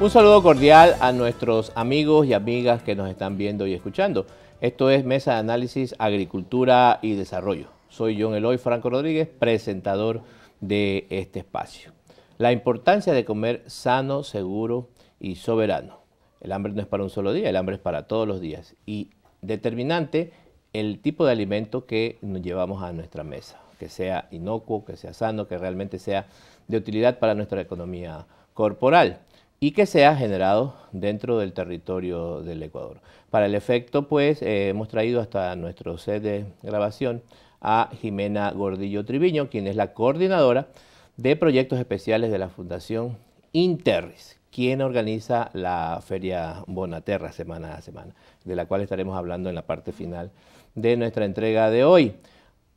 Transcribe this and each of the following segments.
Un saludo cordial a nuestros amigos y amigas que nos están viendo y escuchando. Esto es Mesa de Análisis Agricultura y Desarrollo. Soy John Eloy Franco Rodríguez, presentador de este espacio. La importancia de comer sano, seguro y soberano. El hambre no es para un solo día, el hambre es para todos los días. Y determinante el tipo de alimento que nos llevamos a nuestra mesa, que sea inocuo, que sea sano, que realmente sea de utilidad para nuestra economía corporal y que sea generado dentro del territorio del Ecuador. Para el efecto, pues, eh, hemos traído hasta nuestro set de grabación a Jimena Gordillo Triviño, quien es la coordinadora de proyectos especiales de la Fundación Interris, quien organiza la Feria Bonaterra semana a semana, de la cual estaremos hablando en la parte final de nuestra entrega de hoy.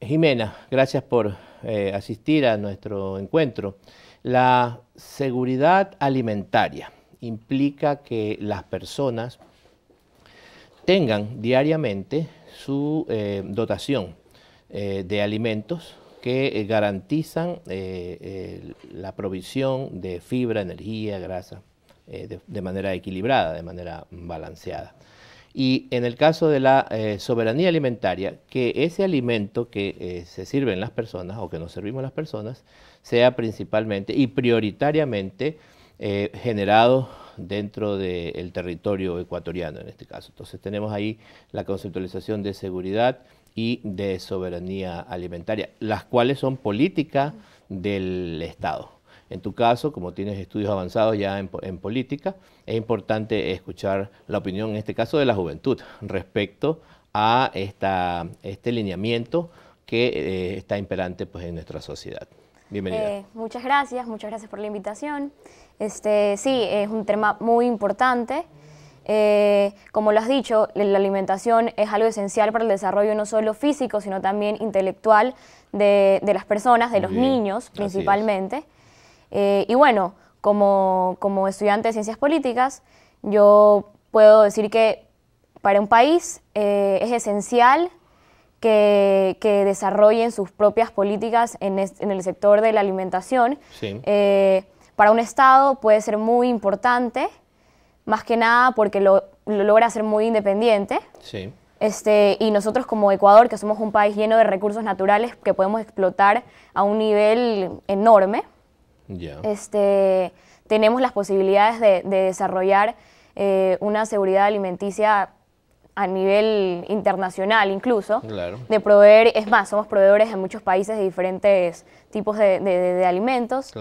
Jimena, gracias por eh, asistir a nuestro encuentro. La seguridad alimentaria implica que las personas tengan diariamente su eh, dotación eh, de alimentos que eh, garantizan la provisión de fibra, energía, grasa de manera equilibrada, de manera balanceada. Y en el caso de la eh, soberanía alimentaria, que ese alimento que eh, se sirve en las personas o que nos servimos las personas sea principalmente y prioritariamente eh, generado dentro del territorio ecuatoriano en este caso. Entonces tenemos ahí la conceptualización de seguridad y de soberanía alimentaria, las cuales son política del Estado. En tu caso, como tienes estudios avanzados ya en, política, es importante escuchar la opinión, en este caso, de la juventud respecto a esta, este lineamiento que eh, está imperante pues, en nuestra sociedad. Bienvenida. Eh, muchas gracias, muchas gracias por la invitación. Este, sí, es un tema muy importante. Eh, como lo has dicho, la alimentación es algo esencial para el desarrollo no solo físico, sino también intelectual de, las personas, de los niños principalmente. Eh, y bueno, como, estudiante de ciencias políticas, yo puedo decir que para un país eh, es esencial que, desarrollen sus propias políticas en, el sector de la alimentación. Eh, para un Estado puede ser muy importante, más que nada porque lo, logra ser muy independiente. Este, y nosotros como Ecuador, que somos un país lleno de recursos naturales que podemos explotar a un nivel enorme, este, tenemos las posibilidades de, desarrollar eh, una seguridad alimenticia a nivel internacional incluso, de proveer, es más, somos proveedores en muchos países de diferentes tipos de, alimentos.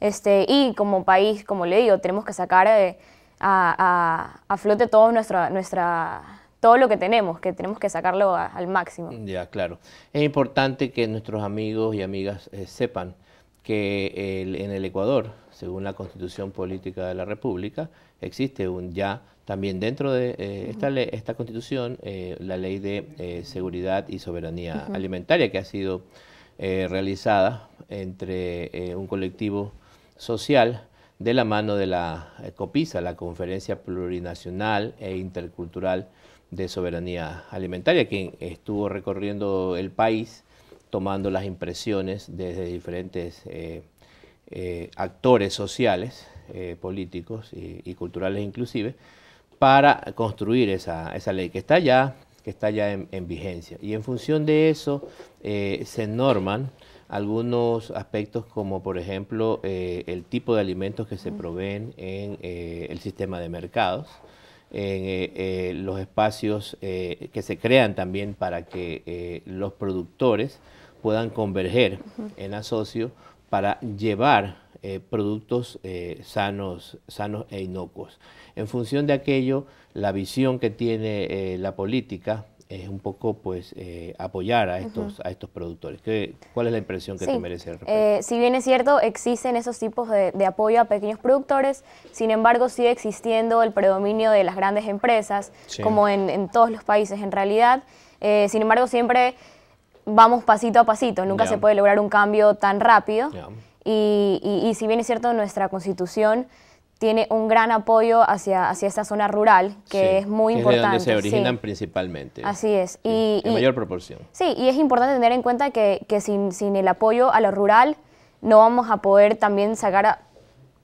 Este, y como país, como le digo, tenemos que sacar eh, a, flote todo, nuestra, nuestra, todo lo que tenemos, que tenemos que sacarlo al máximo. Ya, claro. Es importante que nuestros amigos y amigas eh, sepan que en el Ecuador, según la Constitución Política de la República, existe un ya también dentro de eh, esta, Constitución eh, la ley de eh, seguridad y soberanía alimentaria que ha sido realizada entre un colectivo social de la mano de la COPISA, la Conferencia Plurinacional e Intercultural de Soberanía Alimentaria, que estuvo recorriendo el país tomando las impresiones desde diferentes eh, eh, actores sociales, eh, políticos y, culturales inclusive, para construir esa, ley que está ya, que está ya en, vigencia. Y en función de eso se norman algunos aspectos como por ejemplo el tipo de alimentos que se proveen en el sistema de mercados, en los espacios que se crean también para que los productores puedan converger en asocio para llevar eh, productos eh, sanos, sanos e inocuos. En función de aquello, la visión que tiene eh, la política es un poco pues apoyar a estos, a estos productores. ¿Cuál es la impresión que te merece? El si bien es cierto, existen esos tipos de, apoyo a pequeños productores, sin embargo sigue existiendo el predominio de las grandes empresas, como en, todos los países en realidad. sin embargo, siempre vamos pasito a pasito, nunca se puede lograr un cambio tan rápido. Y, si bien es cierto, nuestra constitución tiene un gran apoyo hacia, hacia esta zona rural, que es muy importante. Es de donde se originan principalmente. Así es. Y, en mayor proporción. Sí, y es importante tener en cuenta que, que sin, el apoyo a lo rural no vamos a poder también sacar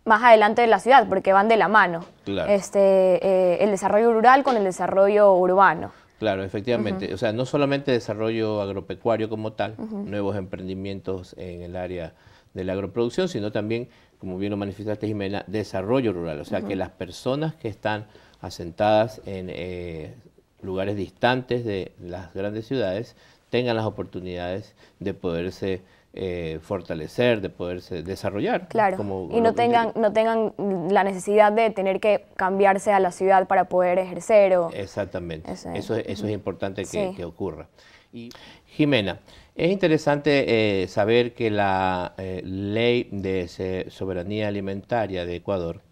más adelante de la ciudad, porque van de la mano. Este, eh, el desarrollo rural con el desarrollo urbano. Claro, efectivamente. O sea, no solamente desarrollo agropecuario como tal, nuevos emprendimientos en el área de la agroproducción, sino también, como bien lo manifestaste Jimena, desarrollo rural. O sea, que las personas que están asentadas en eh, lugares distantes de las grandes ciudades tengan las oportunidades de poderse eh, fortalecer, de poderse desarrollar. Claro. y no tengan, no tengan la necesidad de tener que cambiarse a la ciudad para poder ejercer. O... Exactamente. Eso es, eso, es importante que, ocurra. Y, Jimena, es interesante eh, saber que la eh, ley de soberanía alimentaria de Ecuador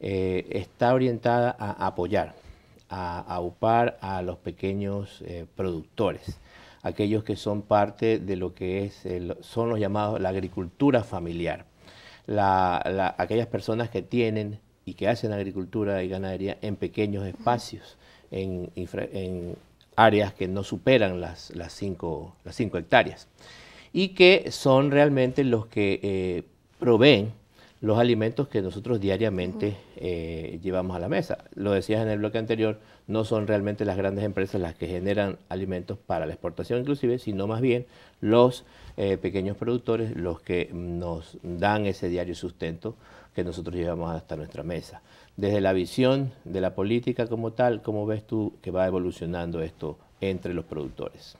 está orientada a apoyar, a aupar a los pequeños productores aquellos que son parte de lo que es son los llamados la agricultura familiar. aquellas personas que tienen y que hacen agricultura y ganadería en pequeños espacios, en, áreas que no superan las, las, cinco, las hectáreas, y que son realmente los que eh, proveen los alimentos que nosotros diariamente eh, llevamos a la mesa. Lo decías en el bloque anterior, no son realmente las grandes empresas las que generan alimentos para la exportación inclusive, sino más bien los eh, pequeños productores los que nos dan ese diario sustento que nosotros llevamos hasta nuestra mesa. Desde la visión de la política como tal, ¿cómo ves tú que va evolucionando esto entre los productores?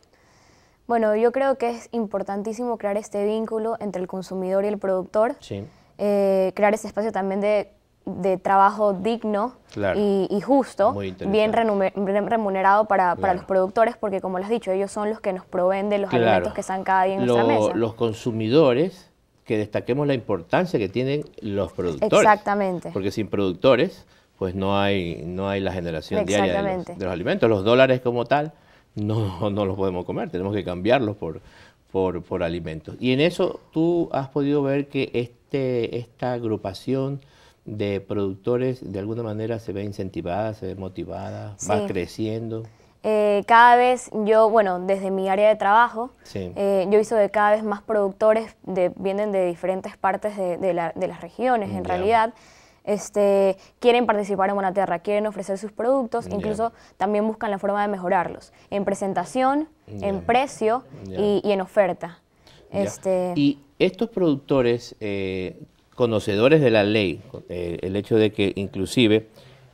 Bueno, yo creo que es importantísimo crear este vínculo entre el consumidor y el productor. Sí eh, crear ese espacio también de, trabajo digno y, y, justo, bien remunerado para, los productores, porque como lo has dicho, ellos son los que nos proveen de los alimentos que están cada día en nuestra mesa. Los consumidores, que destaquemos la importancia que tienen los productores. Exactamente. Porque sin productores, pues no hay, no hay la generación diaria de los, alimentos. Los dólares como tal no, los podemos comer, tenemos que cambiarlos por, por, por alimentos. Y en eso tú has podido ver que este esta agrupación de productores de alguna manera se ve incentivada, se ve motivada, va creciendo? Eh, cada vez yo, bueno, desde mi área de trabajo, eh, yo hizo de cada vez más productores, vienen de diferentes partes de, las regiones, en realidad. Este, quieren participar en Monaterra, quieren ofrecer sus productos, incluso también buscan la forma de mejorarlos, en presentación, en precio y en oferta. Este, y estos productores, eh, conocedores de la ley, eh, el hecho de que inclusive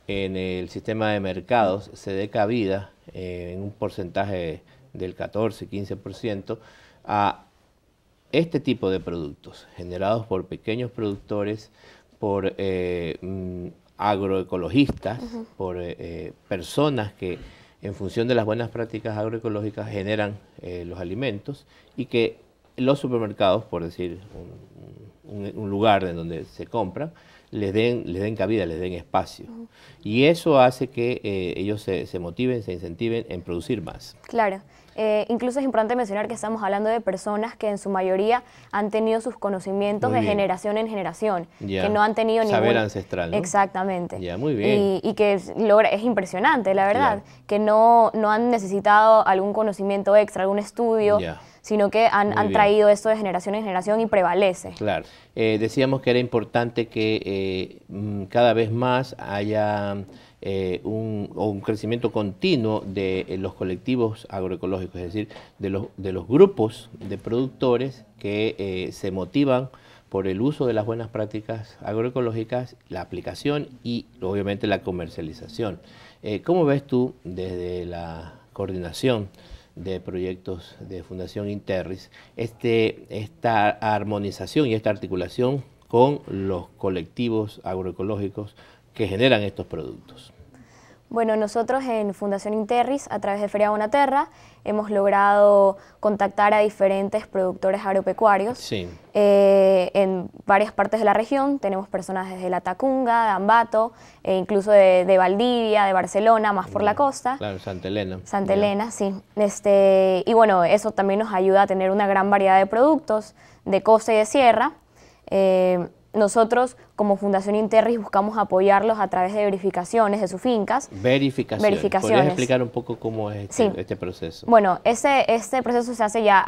en el sistema de mercados se dé cabida eh, en un porcentaje del 14, 15% a este tipo de productos generados por pequeños productores, por mm, agroecologistas, por personas que en función de las buenas prácticas agroecológicas generan los alimentos y que los supermercados, por decir un, lugar en donde se compran, les den, les den cabida, les den espacio. Y eso hace que eh, ellos se, motiven, se incentiven en producir más. Claro. Eh, incluso es importante mencionar que estamos hablando de personas que en su mayoría han tenido sus conocimientos de generación en generación, que no han tenido Saber ningún... Saber ancestral, Exactamente. muy bien. Y, que es, es impresionante, la verdad, que no, no han necesitado algún conocimiento extra, algún estudio. Ya sino que han, traído esto de generación en generación y prevalece. Claro. Eh, decíamos que era importante que eh, mm, cada vez más haya eh, un, crecimiento continuo de los colectivos agroecológicos, es decir, de los, de los grupos de productores que se motivan por el uso de las buenas prácticas agroecológicas, la aplicación y obviamente la comercialización. ¿Cómo ves tú desde la coordinación? de proyectos de Fundación Interris, este, esta armonización y esta articulación con los colectivos agroecológicos que generan estos productos. Bueno, nosotros en Fundación Interris, a través de Feria Bonaterra, hemos logrado contactar a diferentes productores agropecuarios eh, en varias partes de la región. Tenemos personas desde La Tacunga, de Ambato, e incluso de, Valdivia, de Barcelona, más por la costa. Claro, Santa Elena. Santa Elena, sí. Este, y bueno, eso también nos ayuda a tener una gran variedad de productos de costa y de sierra. Eh, nosotros como Fundación Interris buscamos apoyarlos a través de verificaciones de sus fincas. Verificaciones. verificaciones. explicar un poco cómo es este, este, proceso? Bueno, ese, este proceso se hace ya,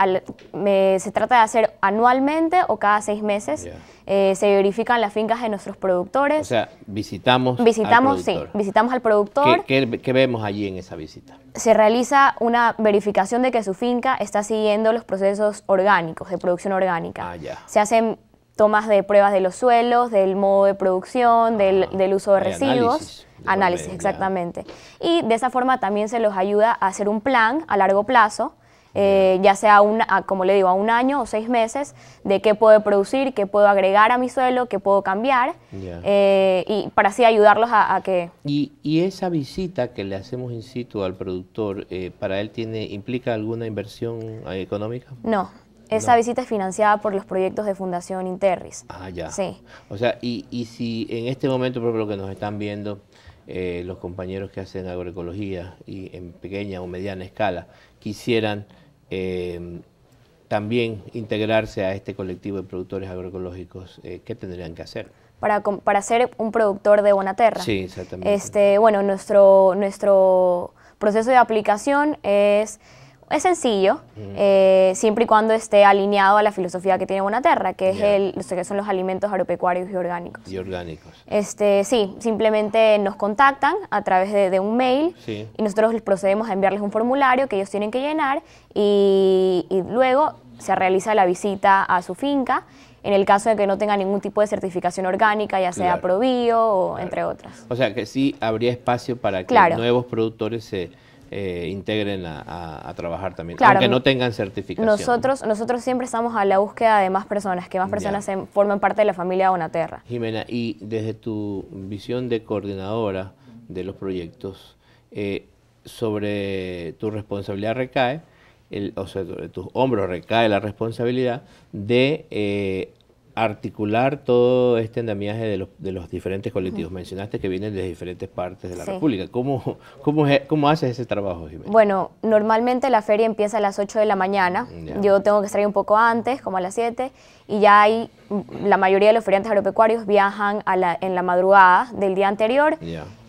se trata de hacer anualmente o cada seis meses. Eh, se verifican las fincas de nuestros productores. O sea, visitamos. Visitamos, al sí, visitamos al productor. ¿Qué, qué vemos allí en esa visita? Se realiza una verificación de que su finca está siguiendo los procesos orgánicos, de producción orgánica. Ah, ya. Se hacen tomas de pruebas de los suelos, del modo de producción, del, uso de residuos. Análisis, exactamente. Y de esa forma también se los ayuda a hacer un plan a largo plazo, eh, ya sea, un, como le digo, a un año o seis meses, de qué puedo producir, qué puedo agregar a mi suelo, qué puedo cambiar, eh, y para así ayudarlos a, que... Y, esa visita que le hacemos in situ al productor, eh, ¿para él tiene implica alguna inversión económica? No, esa visita es financiada por los proyectos de Fundación Interris. Ah, ya. Sí. O sea, y, y si en este momento, por lo que nos están viendo, eh, los compañeros que hacen agroecología y en pequeña o mediana escala quisieran eh, también integrarse a este colectivo de productores agroecológicos, eh, ¿qué tendrían que hacer? Para, para ser un productor de buena tierra. Sí, exactamente. Este, bueno, nuestro, nuestro proceso de aplicación es es sencillo, eh, siempre y cuando esté alineado a la filosofía que tiene Bonaterra, que es el, que son los alimentos agropecuarios y orgánicos. Y orgánicos. Este, sí, simplemente nos contactan a través de, un mail y nosotros les procedemos a enviarles un formulario que ellos tienen que llenar y, luego se realiza la visita a su finca en el caso de que no tenga ningún tipo de certificación orgánica, ya sea ProBio o entre otras. O sea que sí habría espacio para que nuevos productores se eh, integren a, trabajar también, aunque no tengan certificación. Nosotros, nosotros siempre estamos a la búsqueda de más personas, que más personas formen parte de la familia Bonaterra. Jimena, y desde tu visión de coordinadora de los proyectos, eh, sobre tu responsabilidad recae, o sea, tus hombros recae la responsabilidad de eh, articular todo este andamiaje de los, de los diferentes colectivos. Mencionaste que vienen de diferentes partes de la República. ¿Cómo, cómo, cómo haces ese trabajo, Jiménez? Bueno, normalmente la feria empieza a las 8 de la mañana. Yo tengo que estar ahí un poco antes, como a las 7, y ya hay, la mayoría de los feriantes agropecuarios viajan a en la madrugada del día anterior.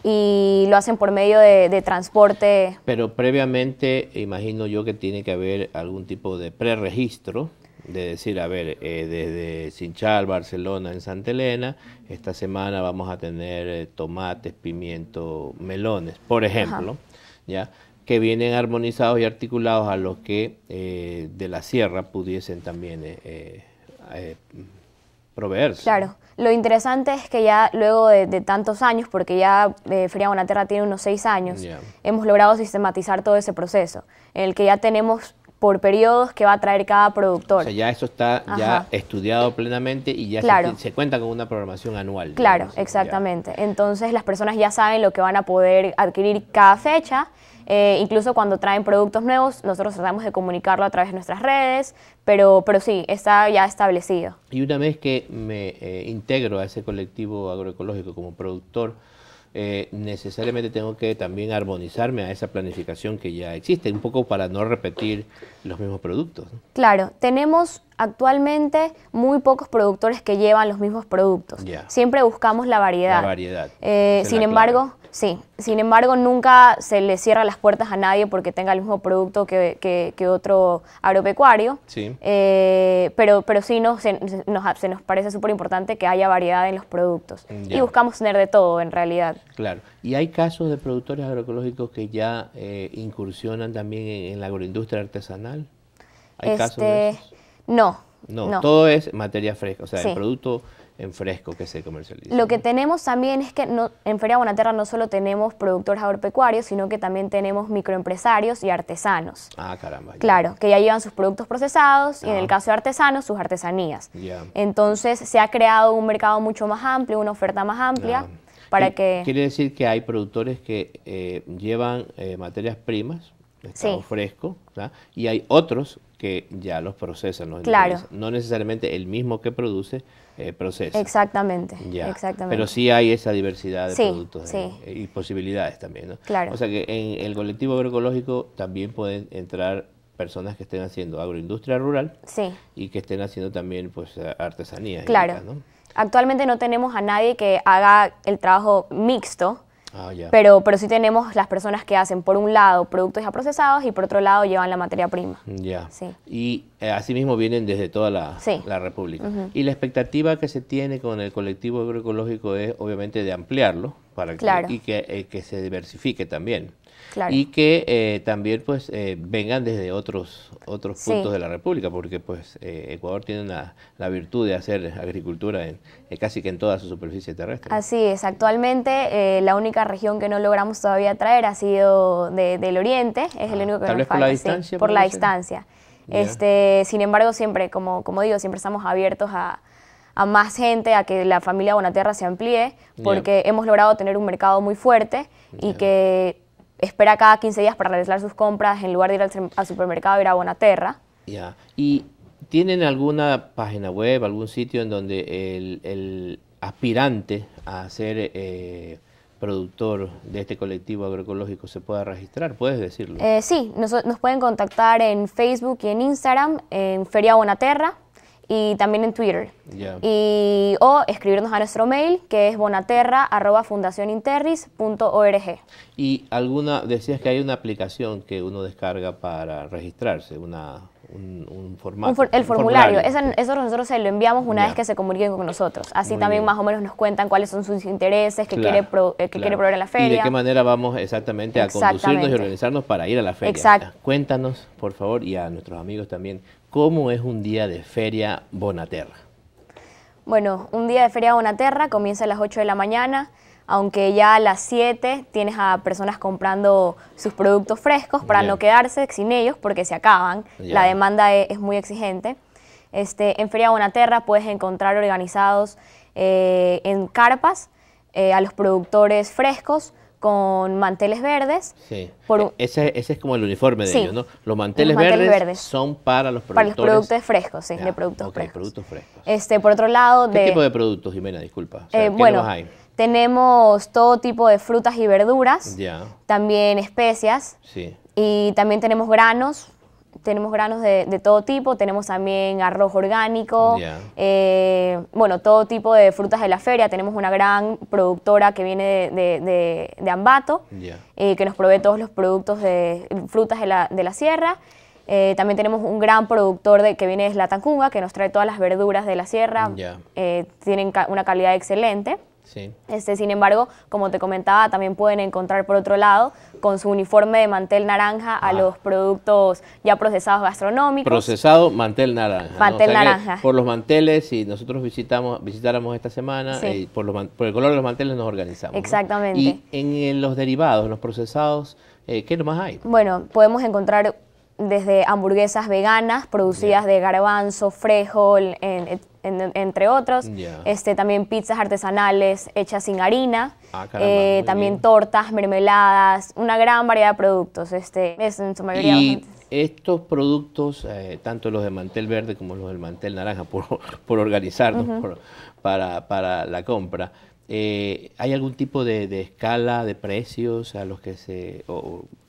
y lo hacen por medio de, de, transporte. Pero previamente, imagino yo que tiene que haber algún tipo de preregistro de decir, a ver, eh, desde Sinchal, Barcelona, en Santa Elena, esta semana vamos a tener eh, tomates, pimientos, melones, por ejemplo, ¿ya? que vienen armonizados y articulados a los que eh, de la sierra pudiesen también proveerse. Claro, lo interesante es que ya luego de, tantos años, porque ya fría Terra tiene unos seis años, hemos logrado sistematizar todo ese proceso, en el que ya tenemos por periodos que va a traer cada productor. O sea, ya eso está ya estudiado plenamente y ya se, cuenta con una programación anual. Claro, exactamente. Entonces las personas ya saben lo que van a poder adquirir cada fecha. Eh, incluso cuando traen productos nuevos, nosotros tratamos de comunicarlo a través de nuestras redes, pero, pero sí, está ya establecido. Y una vez que me eh, integro a ese colectivo agroecológico como productor, eh, necesariamente tengo que también armonizarme a esa planificación que ya existe, un poco para no repetir los mismos productos. Claro, tenemos Actualmente muy pocos productores que llevan los mismos productos. Siempre buscamos la variedad. Eh, sin embargo, sí. Sin embargo, nunca se le cierra las puertas a nadie porque tenga el mismo producto que, otro agropecuario. Eh, pero, pero sí nos, se, nos, parece súper importante que haya variedad en los productos. Y buscamos tener de todo en realidad. Claro. Y hay casos de productores agroecológicos que ya eh, incursionan también en, la agroindustria artesanal. ¿Hay casos de este, no, no, todo es materia fresca, o sea, el producto en fresco que se comercializa. Lo que tenemos también es que en Feria Bonaterra no solo tenemos productores agropecuarios, sino que también tenemos microempresarios y artesanos. Ah, caramba. Claro, que ya llevan sus productos procesados y en el caso de artesanos, sus artesanías. Entonces se ha creado un mercado mucho más amplio, una oferta más amplia. Ah. Para que... Quiere decir que hay productores que eh, llevan eh, materias primas, estado fresco, y hay otros que ya los procesan los No necesariamente el mismo que produce eh, procesa. Exactamente, Pero sí hay esa diversidad de productos eh, eh, y posibilidades también, Claro. O sea que en el colectivo agroecológico también pueden entrar personas que estén haciendo agroindustria rural sí. y que estén haciendo también pues artesanía. Claro. Actualmente no tenemos a nadie que haga el trabajo mixto, Ah, pero, pero sí tenemos las personas que hacen, por un lado, productos ya procesados y por otro lado llevan la materia prima. Y eh, así mismo vienen desde toda la, República. Y la expectativa que se tiene con el colectivo agroecológico es obviamente de ampliarlo para y que, eh, que se diversifique también y que eh, también pues eh, vengan desde otros otros puntos de la República, porque pues eh, Ecuador tiene la virtud de hacer agricultura en, casi que en toda su superficie terrestre. Así es, actualmente la única región que no logramos todavía traer ha sido del Oriente, es el ah, único que nos vez por la distancia. Este, sin embargo, siempre, como, como digo, siempre estamos abiertos a, más gente, a que la familia Bonaterra se amplíe, porque hemos logrado tener un mercado muy fuerte y que espera cada 15 días para realizar sus compras en lugar de ir al, supermercado, ir a Bonaterra. Ya, ¿y tienen alguna página web, algún sitio en donde el, aspirante a ser eh, productor de este colectivo agroecológico se pueda registrar? ¿Puedes decirlo? Eh, sí, nos, nos pueden contactar en Facebook y en Instagram, en Feria Bonaterra y también en Twitter. Y, o escribirnos a nuestro mail, que es bonaterra.fundacioninterris.org. Y alguna, decías que hay una aplicación que uno descarga para registrarse, una, un, formato. el formulario, eso nosotros se lo enviamos una vez que se comuniquen con nosotros. Así también más o menos nos cuentan cuáles son sus intereses, qué quiere, eh, quiere probar en la feria. Y de qué manera vamos exactamente a conducirnos y organizarnos para ir a la feria. Exacto. Cuéntanos, por favor, y a nuestros amigos también, ¿Cómo es un día de feria Bonaterra? Bueno, un día de feria Bonaterra comienza a las 8 de la mañana, aunque ya a las 7 tienes a personas comprando sus productos frescos para no quedarse sin ellos porque se acaban. La demanda e-, es, muy exigente. Este, en Feria Bonaterra puedes encontrar organizados eh, en carpas eh, a los productores frescos con manteles verdes. Sí. E ese, es como el uniforme de ellos, ¿no? Los manteles, verdes, son para los productores. Para los productos frescos, sí, de productos frescos. productos frescos. Este, por otro lado, ¿Qué tipo de productos, Jimena? Disculpa. Eh, bueno, tenemos todo tipo de frutas y verduras. Ya. También especias. Sí. Y también tenemos granos, tenemos granos de, de, todo tipo, tenemos también arroz orgánico, eh, bueno, todo tipo de frutas de la feria. Tenemos una gran productora que viene de, Ambato, eh, que nos provee todos los productos de frutas de la, la sierra. Eh, también tenemos un gran productor de, que viene de tancunga, que nos trae todas las verduras de la sierra. tienen una calidad excelente. Este, sin embargo, como te comentaba, también pueden encontrar por otro lado con su uniforme de mantel naranja a ah. los productos ya procesados gastronómicos. Procesado, mantel naranja. Mantel naranja. Por los manteles, y nosotros visitamos, visitáramos esta semana, eh, por, los, por, el color de los manteles nos organizamos. Exactamente. Y en, eh, los derivados, los procesados, eh, ¿qué más hay? Bueno, podemos encontrar desde hamburguesas veganas producidas de garbanzo, frejol, en entre otros. Este, también pizzas artesanales hechas sin harina. Ah, eh, también tortas, mermeladas, una gran variedad de productos. Este, es en su mayoría. Y estos productos, eh, tanto los de mantel verde como los del mantel naranja, por, por organizarnos para, la compra, eh, ¿Hay algún tipo de, escala de precios a los que se,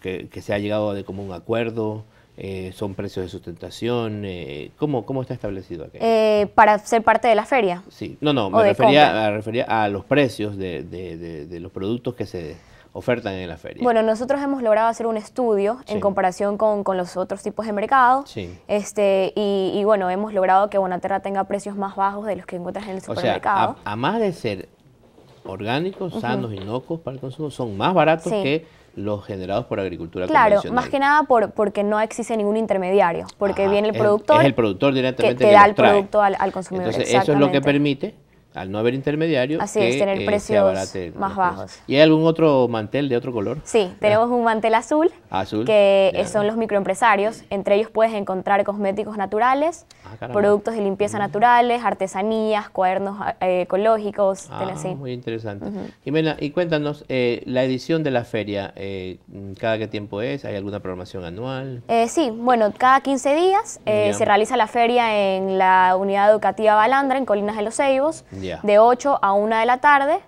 que, se ha llegado de un acuerdo? Eh, ¿Son precios de sustentación? Eh, ¿cómo, está establecido aquello? Eh, para ser parte de la feria. Sí, no, no, me refería, a los precios de, los productos que se ofertan en la feria. Bueno, nosotros hemos logrado hacer un estudio en comparación con, los otros tipos de mercado. Sí. Este, y, bueno, hemos logrado que Bonaterra tenga precios más bajos de los que encuentras en el supermercado. O a, más de ser orgánicos, sanos y locos para el consumo, son más baratos que los generados por agricultura claro, Claro, más que nada por, porque no existe ningún intermediario, porque viene el productor. Es, el productor directamente que, da el producto al, al consumidor. Entonces, eso es lo que permite al no haber intermediarios, Así es, tener eh, precios más bajos. Pues, ¿Y hay algún otro mantel de otro color? Sí, tenemos un mantel azul, que son los microempresarios. Entre ellos puedes encontrar cosméticos naturales, ah, productos de limpieza naturales, artesanías, cuadernos eh, ecológicos, ah, Muy interesante. Jimena, y cuéntanos, eh, la edición de la feria, ¿cada qué tiempo es? ¿Hay alguna programación anual? sí, bueno, cada 15 días se realiza la feria en la unidad educativa Balandra, en Colinas de los Ceibos de 8 a 1 de la tarde.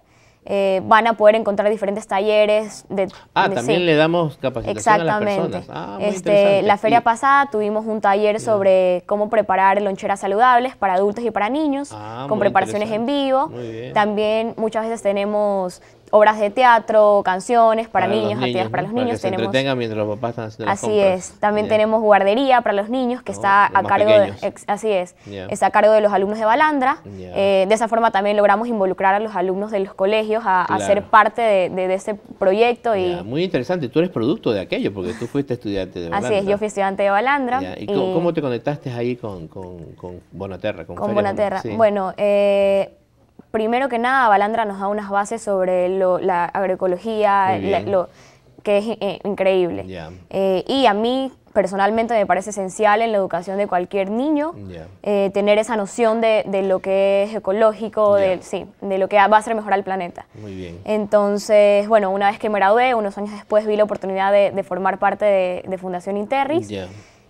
Eh, van a poder encontrar diferentes talleres. De, ah, también le damos capacitación Exactamente. a las personas. Ah, muy este, la feria pasada tuvimos un taller sobre cómo preparar loncheras saludables para adultos y para niños, ah, con preparaciones en vivo. También muchas veces tenemos obras de teatro, canciones para, niños, actividades para los niños. Para que tenemos, mientras los papás están haciendo Así es. También tenemos guardería para los niños que oh, está a cargo de, así es, a cargo de los alumnos de Balandra. Eh, de esa forma también logramos involucrar a los alumnos de los colegios a, ser parte de, de, este proyecto y muy interesante. Tú eres producto de aquello porque tú fuiste estudiante de Balandra. Así es, yo fui estudiante de Balandra. ¿Y, cómo te conectaste ahí con, con, con Bonaterra? Con, Bonaterra. Bueno. Eh, primero que nada, Balandra nos da unas bases sobre la agroecología, lo, que es eh, increíble. Eh, y a mí personalmente me parece esencial en la educación de cualquier niño eh, tener esa noción de, lo que es ecológico, de, sí, de lo que va a hacer mejorar el planeta. Entonces, bueno, una vez que me gradué, unos años después vi la oportunidad de, formar parte de, Fundación Interris.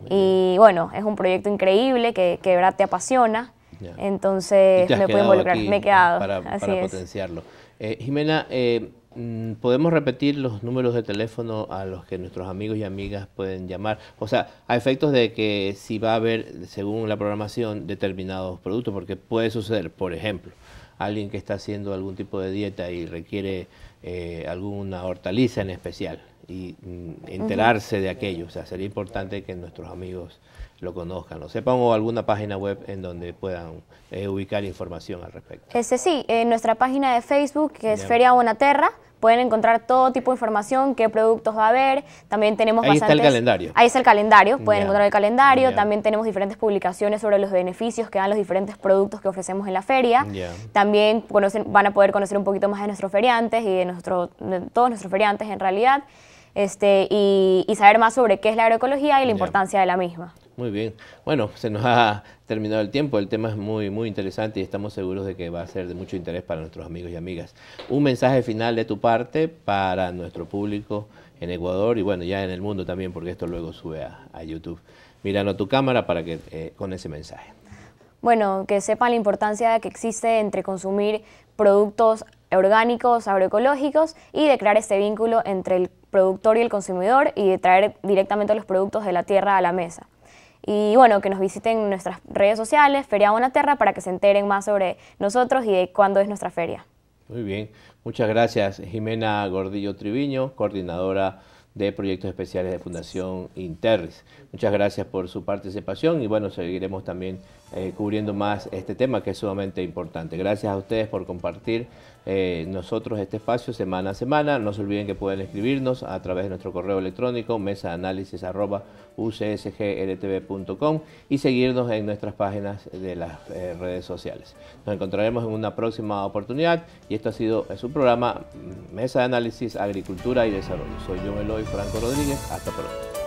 Y bueno, es un proyecto increíble que, que verdad te apasiona. Entonces me he quedado. Para, potenciarlo. Eh, Jimena, eh, mm, ¿podemos repetir los números de teléfono a los que nuestros amigos y amigas pueden llamar? O sea, a efectos de que si va a haber, según la programación, determinados productos, porque puede suceder, por ejemplo, alguien que está haciendo algún tipo de dieta y requiere eh, alguna hortaliza en especial y mm, enterarse de aquello. O sea, sería importante que nuestros amigos lo conozcan, lo sepan o alguna página web en donde puedan eh, ubicar información al respecto. Ese sí, en nuestra página de Facebook, que es Feria Bonaterra, pueden encontrar todo tipo de información, qué productos va a haber, también tenemos ahí bastantes... Ahí está el calendario. Ahí está el calendario, pueden encontrar el calendario, también tenemos diferentes publicaciones sobre los beneficios que dan los diferentes productos que ofrecemos en la feria, también van a poder conocer un poquito más de nuestros feriantes y de, nuestro, todos nuestros feriantes en realidad, este, y, y saber más sobre qué es la agroecología y la importancia de la misma. Muy bien. Bueno, se nos ha terminado el tiempo. El tema es muy, muy interesante y estamos seguros de que va a ser de mucho interés para nuestros amigos y amigas. Un mensaje final de tu parte para nuestro público en Ecuador y bueno, ya en el mundo también, porque esto luego sube a, YouTube. Mirando tu cámara para que eh, con ese mensaje. Bueno, que sepan la importancia que existe entre consumir productos orgánicos, agroecológicos y de crear este vínculo entre el productor y el consumidor y de traer directamente los productos de la tierra a la mesa. Y bueno, que nos visiten nuestras redes sociales, Feria Bonaterra, para que se enteren más sobre nosotros y de cuándo es nuestra feria. Muy bien, muchas gracias Jimena Gordillo Triviño, coordinadora de proyectos especiales de Fundación Interris. Muchas gracias por su participación y bueno, seguiremos también eh, cubriendo más este tema que es sumamente importante. Gracias a ustedes por compartir eh, nosotros este espacio semana a semana. No se olviden que pueden escribirnos a través de nuestro correo electrónico mesaanálisis.ucsgltv.com y seguirnos en nuestras páginas de las eh, redes sociales. Nos encontraremos en una próxima oportunidad y esto ha sido su programa Mesa de Análisis, Agricultura y Desarrollo. Soy yo, Eloy Franco Rodríguez. Hasta pronto.